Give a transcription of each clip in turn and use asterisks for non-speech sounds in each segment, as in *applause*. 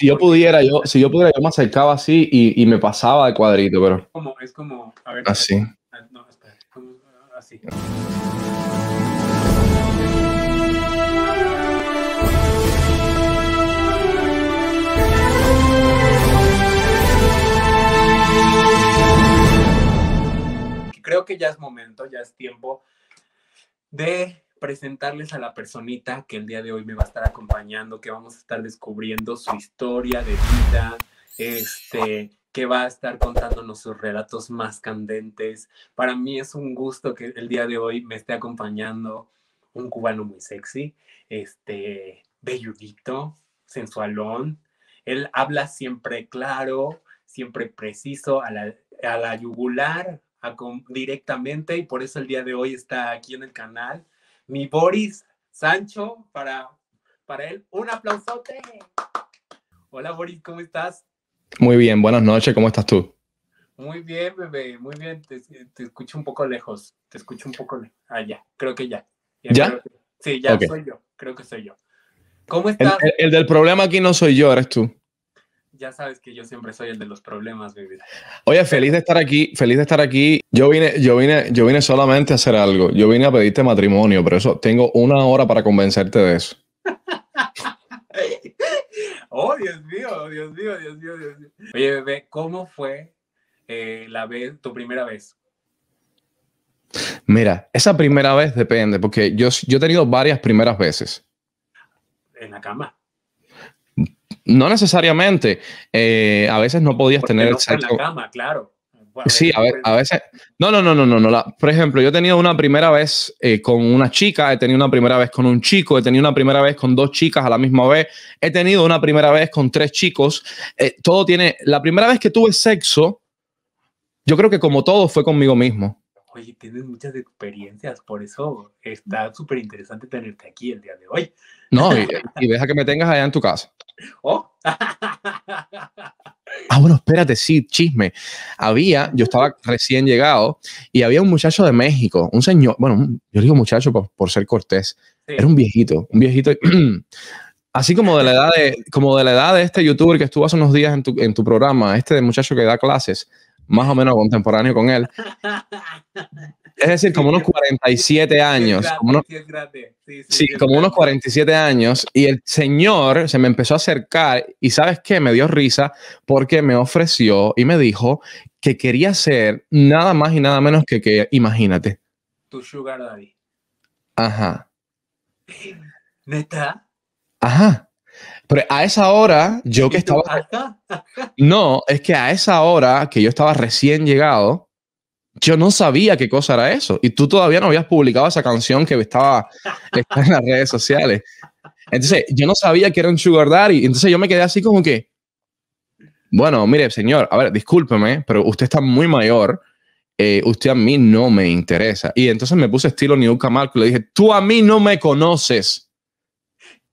si yo pudiera, yo, si yo pudiera, me acercaba así y, me pasaba de cuadrito, pero. Como, es como, a ver, así. No, espera, ah, así. Creo que ya es momento, ya es tiempo de presentarles a la personita que el día de hoy me va a estar acompañando, que vamos a estar descubriendo su historia de vida, este, que va a estar contándonos sus relatos más candentes. Para mí es un gusto que el día de hoy me esté acompañando un cubano muy sexy, este, belludito, sensualón. Él habla siempre claro, siempre preciso, a la, a yugular, directamente, y por eso el día de hoy está aquí en el canal mi Boris Sancho, para, para él. Un aplausote. Hola Boris, ¿cómo estás? Muy bien, buenas noches, ¿cómo estás tú? Muy bien, bebé, muy bien. Te, escucho un poco lejos, te escucho un poco lejos. Ah, ya, creo que ya. ¿Ya? sí, ya soy yo, creo que soy yo. ¿Cómo estás? el del problema aquí no soy yo, eres tú ya sabes que yo siempre soy el de los problemas, baby. Oye, feliz de estar aquí, feliz de estar aquí. Yo vine, yo vine, yo vine solamente a hacer algo. Yo vine a pedirte matrimonio, pero eso tengo una hora para convencerte de eso. *laughs* oh, Dios mío, Dios mío, Dios mío, Dios mío. Oye, bebé, ¿cómo fue eh, la vez, tu primera vez? Mira, esa primera vez depende, porque yo, yo he tenido varias primeras veces. En la cama. No necesariamente. Eh, a veces no podías tener no sexo. En la cama, claro. sí, a, veces. No, no, no, no, no. no por ejemplo, yo he tenido una primera vez eh, con una chica, he tenido una primera vez con un chico, he tenido una primera vez con dos chicas a la misma vez, he tenido una primera vez con tres chicos. Eh, todo tiene. La primera vez que tuve sexo, yo creo que como todo fue conmigo mismo. Oye, tienes muchas experiencias, por eso está súper interesante tenerte aquí el día de hoy. No, y, y deja que me tengas allá en tu casa. Oh. ah, bueno, espérate, sí, chisme. Había, yo estaba recién llegado y había un muchacho de México, un señor, bueno, yo digo muchacho por, ser cortés, era un viejito, un viejito, *clears throat* así como de la edad de, como de la edad de este youtuber que estuvo hace unos días en tu, en tu programa, este muchacho que da clases, más o menos contemporáneo con él. *laughs* es decir, como unos 47 años. Como sí, como unos 47 años. Y el señor se me empezó a acercar y sabes qué, me dio risa porque me ofreció y me dijo que quería ser nada más y nada menos que que, imagínate. Tu sugar daddy. Ajá. ¿Neta? Ajá. Pero a esa hora, yo que estaba... No, es que a esa hora que yo estaba recién llegado, yo no sabía qué cosa era eso. Y tú todavía no habías publicado esa canción que estaba, en las redes sociales. Entonces, yo no sabía que era un sugar daddy. Entonces, yo me quedé así como que, bueno, mire, señor, a ver, discúlpeme, pero usted está muy mayor. Eh, usted a mí no me interesa. Y entonces me puse estilo new Camargo y le dije, tú a mí no me conoces.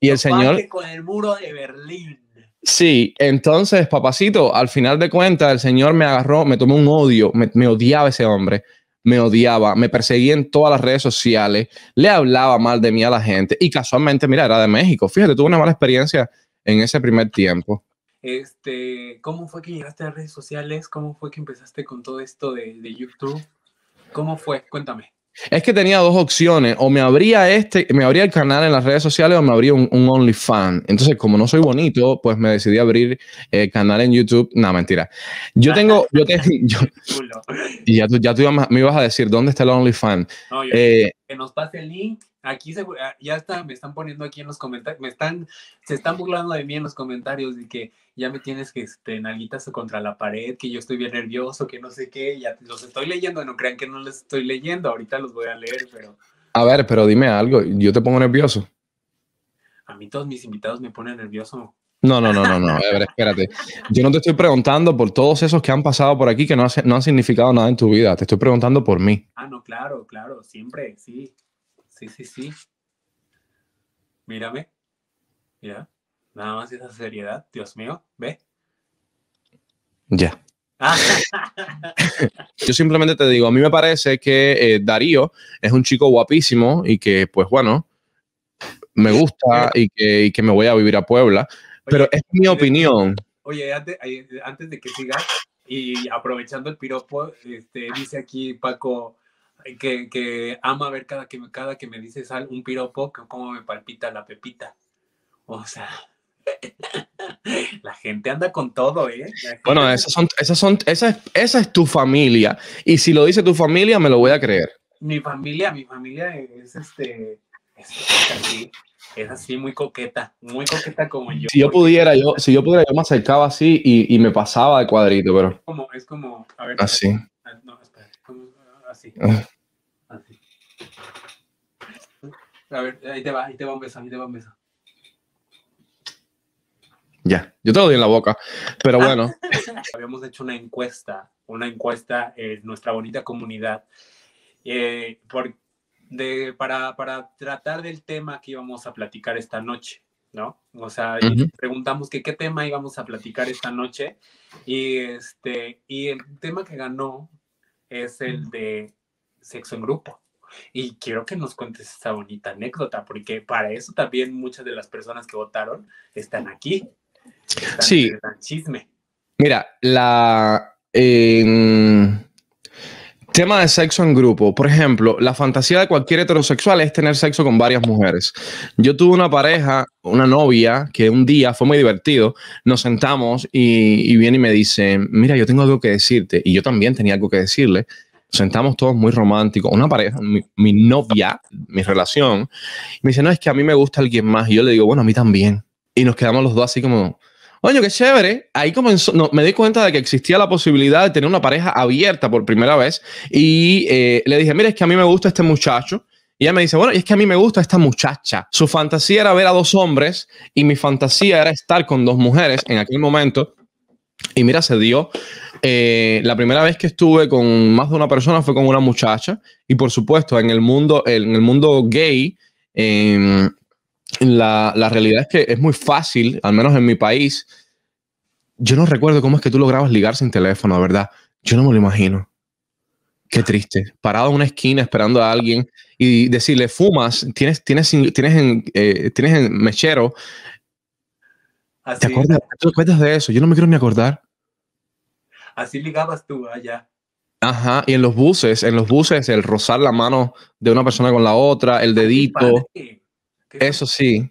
Y el señor... Con el muro de Berlín. Sí, entonces, papacito, al final de cuentas, el Señor me agarró, me tomó un odio, me, odiaba ese hombre me odiaba, me perseguía en todas las redes sociales, le hablaba mal de mí a la gente y casualmente, mira, era de México. Fíjate, tuve una mala experiencia en ese primer tiempo. Este, ¿cómo fue que llegaste a las redes sociales? ¿Cómo fue que empezaste con todo esto de, de YouTube? ¿Cómo fue? Cuéntame. Es que tenía dos opciones, o me abría este, me el canal en las redes sociales o me abría un, OnlyFans. Entonces, como no soy bonito, pues me decidí abrir el eh, canal en YouTube. No, mentira. Yo tengo, *laughs* yo *laughs* y ya tú, ya me ibas a decir, ¿dónde está el OnlyFans? Eh, que nos pase el link Aquí se, ah, ya está, me están poniendo aquí en los comentarios, me están, se están burlando de mí en los comentarios de que ya me tienes que este, nalguitas contra la pared, que yo estoy bien nervioso, que no sé qué, ya los estoy leyendo, no crean que no los estoy leyendo, ahorita los voy a leer, pero... A ver, pero dime algo, yo te pongo nervioso. A mí todos mis invitados me ponen nervioso. No, no, no, no, no, espérate. Yo no te estoy preguntando por todos esos que han pasado por aquí que no, no han significado nada en tu vida, te estoy preguntando por mí. Ah, no, claro, claro, siempre, sí. Sí, sí, sí. Mírame. Mira. Nada más esa seriedad. Dios mío. Ve. Ya. Ah. *laughs* Yo simplemente te digo, a mí me parece que eh, Darío es un chico guapísimo y que, pues bueno, me gusta y que, me voy a vivir a Puebla, pero es mi opinión. Oye, antes, de que sigas, y aprovechando el piropo, este, dice aquí Paco, que, que, ama ver cada que, cada que me dices un piropo, que cómo me palpita la pepita. O sea, *laughs* la gente anda con todo, ¿eh? Bueno, esas son, esas son, esa es, tu familia. Y si lo dice tu familia, me lo voy a creer. Mi familia, mi familia es este, es así, muy coqueta, muy coqueta como yo. Si yo pudiera, yo, si yo pudiera, yo me acercaba así y, y me pasaba de cuadrito, pero. Es como, a ver, así. No, *laughs* así. A ver, ahí te va, ahí te va un beso, ahí te va un beso. Ya, yo te lo en la boca, pero ah. bueno. *laughs* Habíamos hecho una encuesta, una encuesta en nuestra bonita comunidad, eh, por, de, para, para, tratar del tema que íbamos a platicar esta noche, ¿no? O sea, preguntamos que qué tema íbamos a platicar esta noche y, este, y el tema que ganó es el de sexo en grupo. Y quiero que nos cuentes esta bonita anécdota, porque para eso también muchas de las personas que votaron están aquí. sí. chisme. Mira, la... Tema de sexo en grupo. Por ejemplo, la fantasía de cualquier heterosexual es tener sexo con varias mujeres. Yo tuve una pareja, una novia, que un día fue muy divertido. Nos sentamos y, viene y me dice, mira, yo tengo algo que decirte. Y yo también tenía algo que decirle. sentamos todos muy románticos. Una pareja, mi novia, mi relación, me dice, no, es que a mí me gusta alguien más. Y yo le digo, bueno, a mí también. Y nos quedamos los dos así como Oye, qué chévere. Ahí comenzó, no, me di cuenta de que existía la posibilidad de tener una pareja abierta por primera vez. Y eh, le dije, mire, es que a mí me gusta este muchacho. Y ella me dice, bueno, y es que a mí me gusta esta muchacha. Su fantasía era ver a dos hombres y mi fantasía era estar con dos mujeres en aquel momento. Y mira, se dio. Eh, la primera vez que estuve con más de una persona fue con una muchacha. Y por supuesto, en el mundo, en el mundo gay, eh, la, realidad es que es muy fácil, al menos en mi país. Yo no recuerdo cómo es que tú lograbas ligar sin teléfono, ¿verdad? Yo no me lo imagino. Qué triste. Parado en una esquina esperando a alguien y decirle, fumas, tienes, tienes, tienes, en, eh, tienes mechero. ¿Te acuerdas, de eso? Yo no me quiero ni acordar. Así ligabas tú allá. Ajá, y en los buses, en los buses, el rozar la mano de una persona con la otra, el dedito. Eso sí.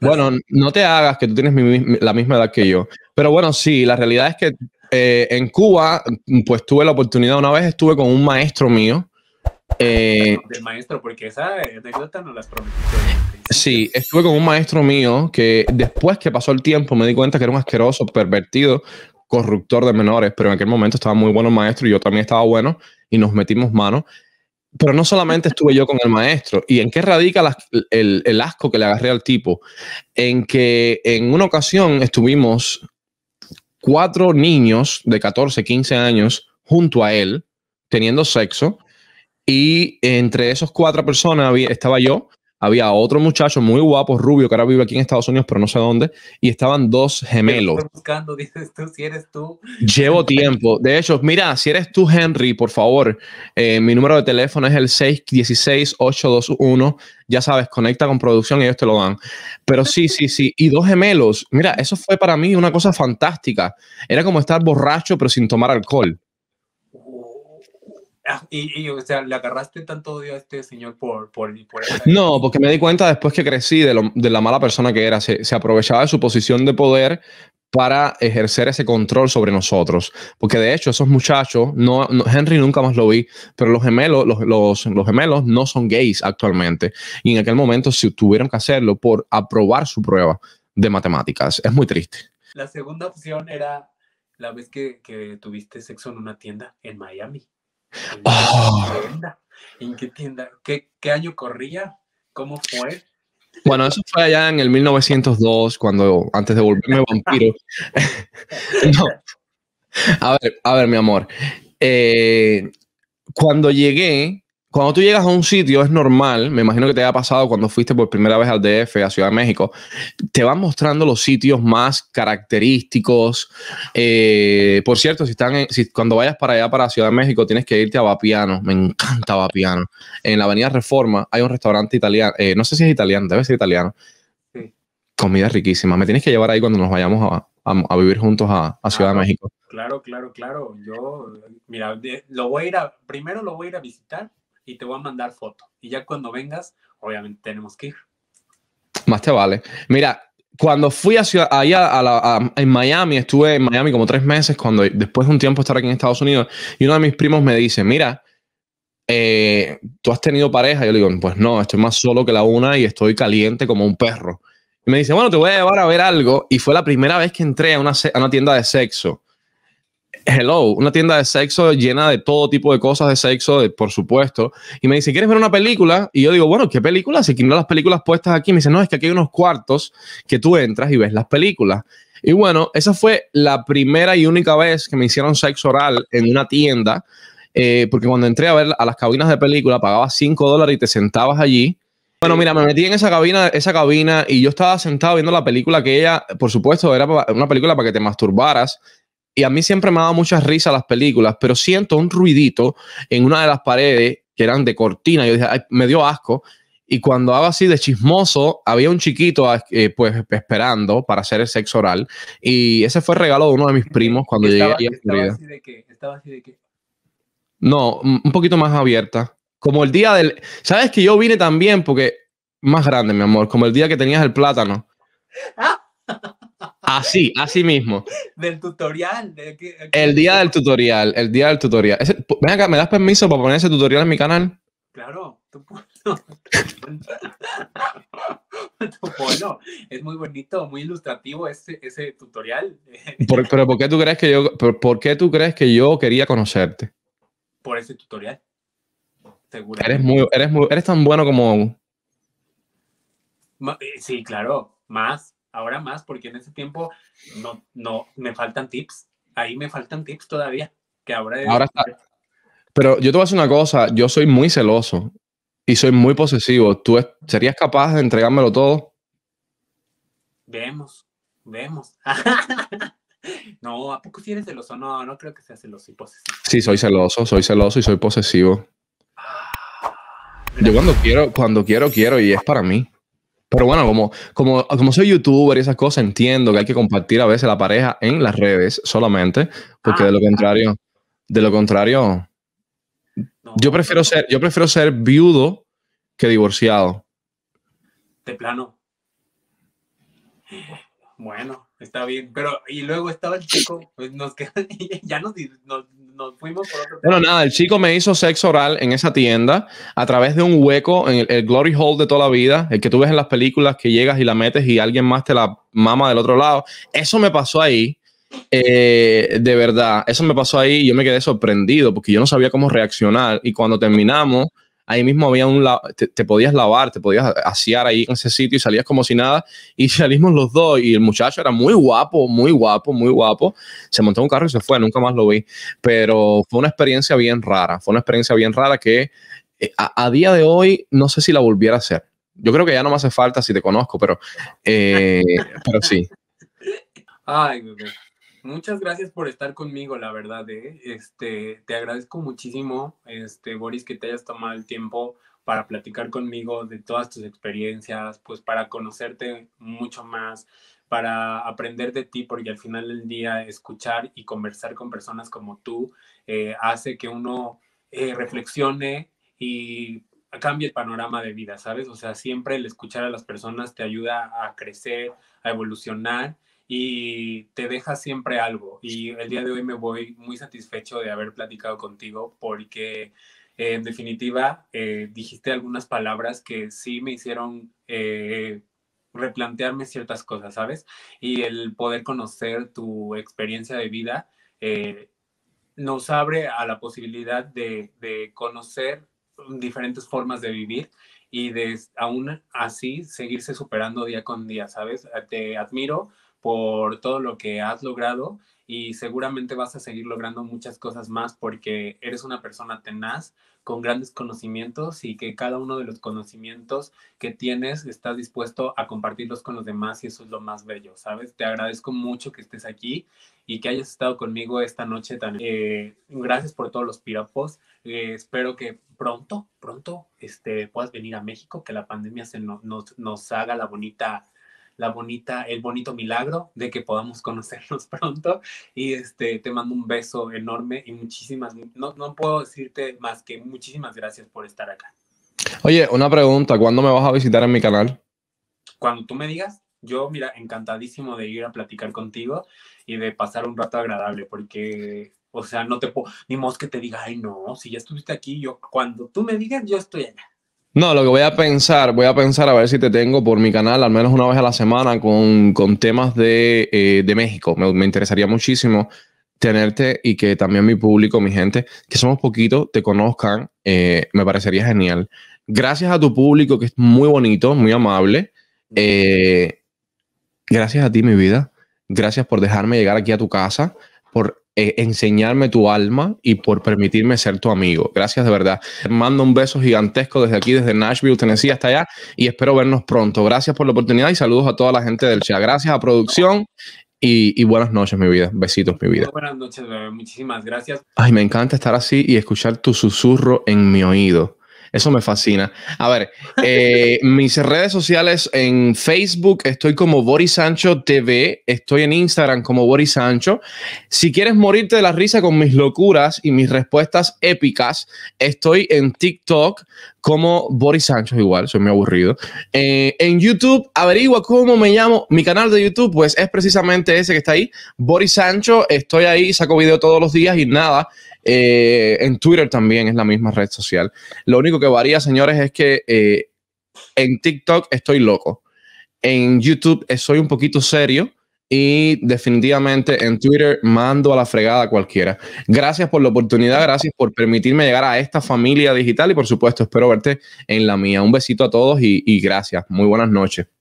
bueno, no te hagas que tú tienes la misma edad que yo. Pero bueno, sí, la realidad es que eh, en Cuba, pues tuve la oportunidad, una vez estuve con un maestro mío. Eh, del maestro, porque esa anécdota no las prometiste. Sí, estuve con un maestro mío que después que pasó el tiempo me di cuenta que era un asqueroso, pervertido, corruptor de menores, pero en aquel momento estaba muy bueno el maestro y yo también estaba bueno y nos metimos manos. Pero no solamente estuve yo con el maestro. ¿Y en qué radica el, asco que le agarré al tipo? En que en una ocasión estuvimos cuatro niños de 14, 15 años junto a él, teniendo sexo, y entre esos cuatro personas estaba yo había otro muchacho muy guapo, rubio, que ahora vive aquí en Estados Unidos, pero no sé dónde, y estaban dos gemelos. *laughs* Llevo *laughs* tiempo. De hecho, mira, si eres tú, Henry, por favor, eh, mi número de teléfono es el 616-821. Ya sabes, conecta con producción y ellos te lo dan. Pero sí, sí, sí. Y dos gemelos. Mira, eso fue para mí una cosa fantástica. Era como estar borracho, pero sin tomar alcohol. Ah, y, o sea, le agarraste tanto odio a este señor por... por, no, porque me di cuenta después que crecí de, la mala persona que era. Se, aprovechaba de su posición de poder para ejercer ese control sobre nosotros. Porque de hecho, esos muchachos, no, Henry nunca más lo vi, pero los gemelos, los, los, los, gemelos no son gays actualmente. Y en aquel momento se tuvieron que hacerlo por aprobar su prueba de matemáticas. Es muy triste. La segunda opción era la vez que, que tuviste sexo en una tienda en Miami. Oh. ¿En qué tienda? ¿Qué, ¿Qué año corría? ¿Cómo fue? Bueno, eso fue allá en el 1902, cuando antes de volverme vampiro. *laughs* A ver, a ver, mi amor. Eh, cuando llegué, cuando tú llegas a un sitio es normal, me imagino que te haya pasado cuando fuiste por primera vez al DF, a Ciudad de México, te van mostrando los sitios más característicos. Eh, por cierto, si están cuando vayas para allá, para Ciudad de México, tienes que irte a Vapiano, me encanta Vapiano. En la Avenida Reforma hay un restaurante italiano, eh, no sé si es italiano, debe ser italiano. Comida riquísima, me tienes que llevar ahí cuando nos vayamos a, vivir juntos a, Ciudad de México. Claro, claro, claro. Yo, mira, lo voy a ir primero lo voy a ir a visitar y te voy a mandar fotos. Y ya cuando vengas, obviamente tenemos que ir. Más te vale. Mira, cuando fui a en Miami, estuve en Miami como tres meses, cuando después de un tiempo estar aquí en Estados Unidos, y uno de mis primos me dice, mira, eh, ¿tú has tenido pareja? Yo le digo, pues no, estoy más solo que la una y estoy caliente como un perro. Y me dice, bueno, te voy a llevar a ver algo. Y fue la primera vez que entré a una, a una tienda de sexo hello, una tienda de sexo llena de todo tipo de cosas de sexo, por supuesto. Y me dice, ¿quieres ver una película? Y yo digo, bueno, ¿qué película? Si no las películas puestas aquí, me dice, no, es que aquí hay unos cuartos que tú entras y ves las películas. Y bueno, esa fue la primera y única vez que me hicieron sexo oral en una tienda, eh, porque cuando entré a ver a las cabinas de película, pagaba 5 dólares y te sentabas allí. Bueno, mira, me metí en esa cabina, esa cabina y yo estaba sentado viendo la película que ella, por supuesto, era una película para que te masturbaras y a mí siempre me ha dado muchas risas las películas, pero siento un ruidito en una de las paredes que eran de cortina. Yo dije, me dio asco. Y cuando hago así de chismoso, había un chiquito ah, eh, pues esperando para hacer el sexo oral. Y ese fue el regalo de uno de mis primos cuando estaba, Así de qué? No, un poquito más abierta. Como el día del. ¿Sabes que yo vine también? Porque. Más grande, mi amor. Como el día que tenías el plátano. *laughs* Así, así mismo. Del tutorial. El día del tutorial, el día del tutorial. ¿me das permiso para poner ese tutorial en mi canal? Claro, tú *laughs* es muy bonito, muy ilustrativo ese, tutorial. pero ¿por qué tú crees que yo, por, tú crees que yo quería conocerte? Por ese tutorial. Eres eres tan bueno como. Eh, sí, claro, más ahora más, porque en ese tiempo no, me faltan tips. Ahí me faltan tips todavía. Que ahora, Pero yo te voy a hacer una cosa, yo soy muy celoso y soy muy posesivo. ¿Tú serías capaz de entregármelo todo? Vemos, vemos. *laughs* no, ¿a poco si celoso? No, no creo que sea celoso y posesivo. Sí, soy celoso, soy celoso y soy posesivo. Ah, yo cuando quiero, cuando quiero, quiero y es para mí. Pero bueno, como, como, soy youtuber y esas cosas, entiendo que hay que compartir a veces la pareja en las redes solamente, porque de ah, lo contrario, de lo contrario, yo prefiero ser, yo prefiero ser viudo que divorciado. De plano. Bueno, está bien. Pero, y luego estaba el chico, pues, nos *laughs* ya nos no fuimos Bueno, nada, el chico me hizo sexo oral en esa tienda a través de un hueco en el, Glory Hall de toda la vida, el que tú ves en las películas que llegas y la metes y alguien más te la mama del otro lado. Eso me pasó ahí. Eh, de verdad, eso me pasó ahí y yo me quedé sorprendido porque yo no sabía cómo reaccionar. Y cuando terminamos, ahí mismo había un te, te, podías lavar, te podías asear ahí en ese sitio y salías como si nada. Y *laughs* salimos los dos y el muchacho era muy guapo, muy guapo, muy guapo. Se montó un carro y se fue, nunca más lo vi. Pero fue una experiencia bien rara, fue una experiencia bien rara que eh, a, día de hoy no sé si la volviera a hacer. Yo creo que ya no me hace falta si te conozco, pero, eh, pero sí. *laughs* Ay, mi Muchas gracias por estar conmigo, la verdad. Eh. Este, te agradezco muchísimo, este, Boris, que te hayas tomado el tiempo para platicar conmigo de todas tus experiencias, pues para conocerte mucho más, para aprender de ti, porque al final del día escuchar y conversar con personas como tú eh, hace que uno eh, reflexione y cambie el panorama de vida, ¿sabes? O sea, siempre el escuchar a las personas te ayuda a crecer, a evolucionar y te deja siempre algo. Y el día de hoy me voy muy satisfecho de haber platicado contigo porque eh, en definitiva eh, dijiste algunas palabras que sí me hicieron eh, replantearme ciertas cosas, ¿sabes? Y el poder conocer tu experiencia de vida nos abre a la posibilidad de, de conocer diferentes formas de vivir y de aún así seguirse superando día con día, ¿sabes? Te admiro por todo lo que has logrado y seguramente vas a seguir logrando muchas cosas más porque eres una persona tenaz, con grandes conocimientos y que cada uno de los conocimientos que tienes estás dispuesto a compartirlos con los demás y eso es lo más bello, ¿sabes? Te agradezco mucho que estés aquí y que hayas estado conmigo esta noche también. Eh, gracias por todos los piropos. Eh, espero que pronto, pronto este, puedas venir a México, que la pandemia se nos, nos haga la bonita la bonita, el bonito milagro de que podamos conocernos *laughs* pronto. Y este, te mando un beso enorme y muchísimas, no, no puedo decirte más que muchísimas gracias por estar acá. Oye, una pregunta, ¿cuándo me vas a visitar en mi canal? Cuando tú me digas, yo, mira, encantadísimo de ir a platicar contigo y de pasar un rato agradable, porque, o sea, no te puedo, ni modo que te diga, ay, no, si ya estuviste aquí, yo, cuando tú me digas, yo estoy allá. No, lo que voy a pensar, voy a pensar a ver si te tengo por mi canal al menos una vez a la semana con, temas de, eh, México. Me, interesaría muchísimo tenerte y que también mi público, mi gente, que somos poquitos, te conozcan. Eh, me parecería genial. Gracias a tu público que es muy bonito, muy amable. Eh, gracias a ti, mi vida. Gracias por dejarme llegar aquí a tu casa, por eh, enseñarme tu alma y por permitirme ser tu amigo. Gracias de verdad. Mando un beso gigantesco desde aquí, desde Nashville, Tennessee, hasta allá y espero vernos pronto. Gracias por la oportunidad y saludos a toda la gente del chat. Gracias a producción y, buenas noches, mi vida. Besitos, mi vida. buenas noches, bebé. Muchísimas gracias. Ay, me encanta estar así y escuchar tu susurro en mi oído. Eso me fascina. A ver, eh, *laughs* mis redes sociales en Facebook estoy como Boris Sancho TV, estoy en Instagram como Boris Sancho. Si quieres morirte de la risa con mis locuras y mis respuestas épicas, estoy en TikTok como Boris Sancho igual, soy muy aburrido. Eh, en YouTube, averigua cómo me llamo. Mi canal de YouTube, pues es precisamente ese que está ahí, Boris Sancho. Estoy ahí, saco video todos los días y nada. Eh, en Twitter también es la misma red social. Lo único que varía, señores, es que eh, en TikTok estoy loco. En YouTube soy un poquito serio. Y definitivamente en Twitter mando a la fregada cualquiera. Gracias por la oportunidad, gracias por permitirme llegar a esta familia digital y por supuesto espero verte en la mía. Un besito a todos y, y gracias. Muy buenas noches.